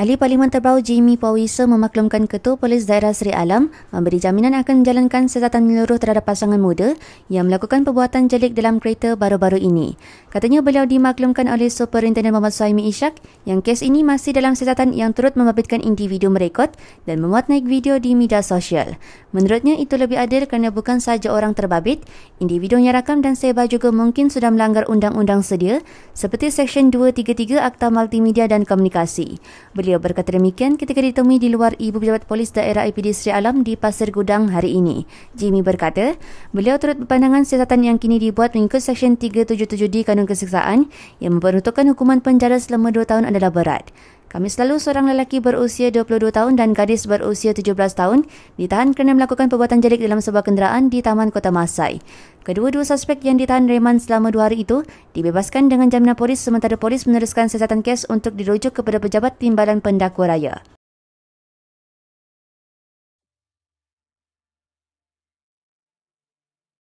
Ahli Parlimen Terbau Jimmy Pawisa memaklumkan Ketua Polis Daerah Seri Alam memberi jaminan akan menjalankan siasatan menyeluruh terhadap pasangan muda yang melakukan perbuatan jelik dalam kereta baru-baru ini. Katanya beliau dimaklumkan oleh Superintenden Muhammad Suhaimi Ishak yang kes ini masih dalam siasatan yang turut membabitkan individu merekod dan memuat naik video di media sosial. Menurutnya itu lebih adil kerana bukan sahaja orang terbabit, individu yang rakam dan sebar juga mungkin sudah melanggar undang-undang sedia seperti Seksyen 233 Akta Multimedia dan Komunikasi. Beliau berkata demikian ketika ditemui di luar Ibu Pejabat Polis Daerah IPD Seri Alam di Pasir Gudang hari ini. Jimmy berkata, beliau turut berpandangan siasatan yang kini dibuat mengikut Seksyen 377D Kanun Kesiksaan yang memperuntukkan hukuman penjara selama dua tahun adalah berat. Kami selalu seorang lelaki berusia 22 tahun dan gadis berusia 17 tahun ditahan kerana melakukan perbuatan jelik dalam sebuah kenderaan di Taman Kota Masai. Kedua-dua suspek yang ditahan reman selama dua hari itu dibebaskan dengan jaminan polis sementara polis meneruskan siasatan kes untuk dirujuk kepada pejabat timbalan pendakwa raya.